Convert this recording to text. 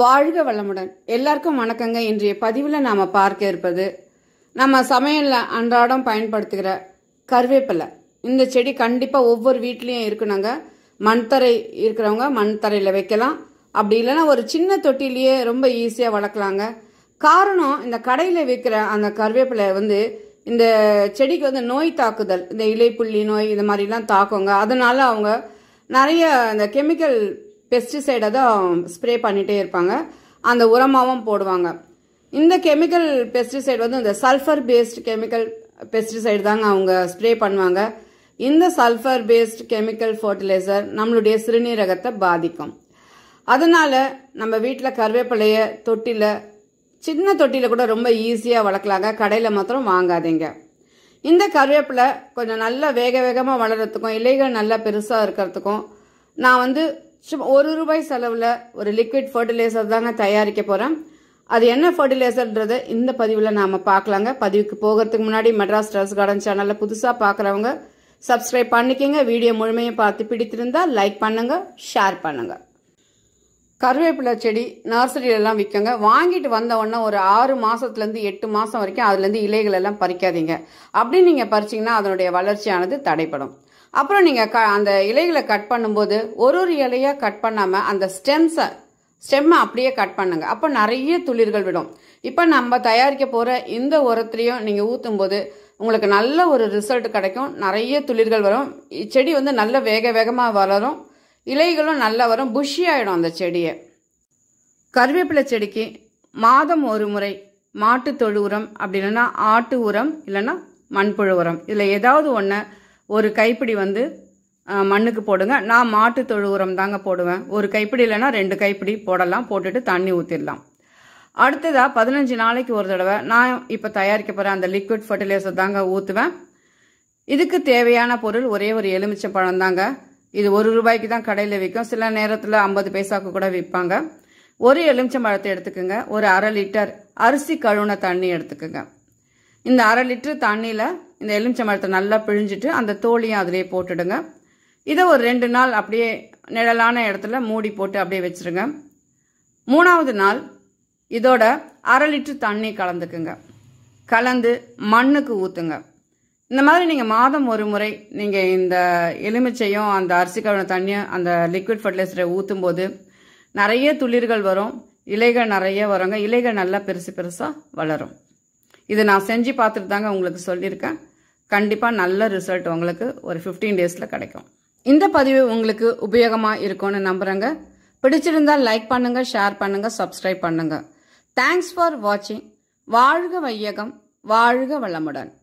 வாழ்க வளமுடன் எல்லாருக்கும் வணக்கங்க இன்றைய பதிவில் நாம் பார்க்க இருப்பது நம்ம சமையலில் அன்றாடம் பயன்படுத்துகிற கருவேப்பிலை இந்த செடி கண்டிப்பாக ஒவ்வொரு வீட்லேயும் இருக்கணுங்க மண்தரை இருக்கிறவங்க மண்தரையில் வைக்கலாம் அப்படி இல்லைன்னா ஒரு சின்ன தொட்டிலேயே ரொம்ப ஈஸியாக வளர்க்கலாங்க காரணம் இந்த கடையில் விற்கிற அந்த கருவேப்பிலை வந்து இந்த செடிக்கு வந்து நோய் தாக்குதல் இந்த இலைப்புள்ளி நோய் இது மாதிரிலாம் தாக்குங்க அதனால அவங்க நிறைய இந்த கெமிக்கல் பெஸ்டிசைடை தான் ஸ்ப்ரே பண்ணிகிட்டே இருப்பாங்க அந்த உரமாகவும் போடுவாங்க இந்த கெமிக்கல் பெஸ்டிசைடு வந்து இந்த சல்ஃபர் பேஸ்ட் கெமிக்கல் பெஸ்டிசைடு தாங்க அவங்க ஸ்ப்ரே பண்ணுவாங்க இந்த சல்ஃபர் பேஸ்ட் கெமிக்கல் ஃபர்டிலைசர் நம்மளுடைய சிறுநீரகத்தை பாதிக்கும் அதனால் நம்ம வீட்டில் கருவேப்பிலைய தொட்டியில் சின்ன தொட்டியில் கூட ரொம்ப ஈஸியாக வளர்க்கலாங்க கடையில் மாத்திரம் வாங்காதீங்க இந்த கருவேப்பிலை கொஞ்சம் நல்லா வேக வேகமாக வளர்கிறதுக்கும் இலைகள் நல்லா பெருசாக இருக்கிறதுக்கும் நான் வந்து சும்மா ஒரு ரூபாய் செலவில் ஒரு லிக்விட் ஃபர்டிலைசர் தாங்க தயாரிக்க போகிறோம் அது என்ன ஃபர்டிலைசர்ன்றது இந்த பதிவில் நாம் பார்க்கலாங்க பதிவுக்கு போகிறதுக்கு முன்னாடி மெட்ராஸ் ட்ரெஸ் கார்டன் சேனலில் புதுசாக பார்க்குறவங்க சப்ஸ்கிரைப் பண்ணிக்கங்க வீடியோ முழுமையும் பார்த்து பிடித்திருந்தால் லைக் பண்ணுங்க ஷேர் பண்ணுங்க கருவேப்பிலை செடி நர்சரியிலலாம் விற்கங்க வாங்கிட்டு வந்த உடனே ஒரு ஆறு மாதத்துலேருந்து எட்டு மாதம் வரைக்கும் அதுலேருந்து இலைகள் எல்லாம் பறிக்காதீங்க அப்படின்னு நீங்கள் பறிச்சிங்கன்னா அதனுடைய வளர்ச்சியானது தடைப்படும் அப்புறம் நீங்கள் க அந்த இலைகளை கட் பண்ணும்போது ஒரு ஒரு இலையாக கட் பண்ணாமல் அந்த ஸ்டெம்ஸை ஸ்டெம்மை அப்படியே கட் பண்ணுங்க அப்போ நிறைய துளிர்கள் விடும் இப்போ நம்ம தயாரிக்க போகிற இந்த உரத்துலையும் நீங்கள் ஊற்றும் போது உங்களுக்கு நல்ல ஒரு ரிசல்ட் கிடைக்கும் நிறைய துளிர்கள் வரும் செடி வந்து நல்ல வேக வேகமாக வளரும் இலைகளும் நல்லா வரும் புஷி ஆகிடும் அந்த செடியை கருவேப்பிலை செடிக்கு மாதம் ஒரு முறை மாட்டு தொழு உரம் அப்படி இல்லைன்னா ஆட்டு உரம் இல்லைன்னா மண்புழு உரம் இதில் ஏதாவது ஒன்று ஒரு கைப்பிடி வந்து மண்ணுக்கு போடுங்க நான் மாட்டு தொழு உரம் தாங்க போடுவேன் ஒரு கைப்பிடி இல்லைன்னா ரெண்டு கைப்பிடி போடலாம் போட்டுட்டு தண்ணி ஊற்றிடலாம் அடுத்ததாக பதினஞ்சு நாளைக்கு ஒரு தடவை நான் இப்போ தயாரிக்க போகிற அந்த லிக்விட் ஃபர்டிலைசர் தாங்க ஊற்றுவேன் இதுக்கு தேவையான பொருள் ஒரே ஒரு எலுமிச்சை பழம் தாங்க இது ஒரு ரூபாய்க்கு தான் கடையில் விற்கும் சில நேரத்தில் ஐம்பது பைசாவுக்கு கூட விற்பாங்க ஒரு எலுமிச்சை பழத்தை எடுத்துக்கோங்க ஒரு அரை லிட்டர் அரிசி கழுவுன தண்ணி எடுத்துக்கோங்க இந்த அரை லிட்டர் தண்ணியில் இந்த எலுமிச்சம்பழத்தை நல்லா பிழிஞ்சிட்டு அந்த தோழியும் அதுலேயே போட்டுடுங்க இதை ஒரு ரெண்டு நாள் அப்படியே நிழலான இடத்துல மூடி போட்டு அப்படியே வச்சுருங்க மூணாவது நாள் இதோட அரை லிட்டர் தண்ணி கலந்துக்குங்க கலந்து மண்ணுக்கு ஊற்றுங்க இந்த மாதிரி நீங்கள் மாதம் ஒரு முறை நீங்கள் இந்த எலுமிச்சையும் அந்த அரிசி கழுவின தண்ணியும் அந்த லிக்விட் ஃபர்டிலைசரை ஊற்றும் போது நிறைய துளிர்கள் வரும் இலைகள் நிறைய வருங்க இலைகள் நல்லா பெருசு பெருசாக வளரும் இது நான் செஞ்சு பார்த்துட்டு தாங்க உங்களுக்கு சொல்லியிருக்கேன் கண்டிப்பாக நல்ல ரிசல்ட் உங்களுக்கு ஒரு ஃபிஃப்டீன் டேஸில் கிடைக்கும் இந்த பதிவு உங்களுக்கு உபயோகமாக இருக்கும்னு நம்புகிறேங்க பிடிச்சிருந்தால் லைக் பண்ணுங்கள் ஷேர் பண்ணுங்கள் சப்ஸ்கிரைப் பண்ணுங்கள் தேங்க்ஸ் ஃபார் வாட்சிங் வாழ்க வையகம் வாழ்க வளமுடன்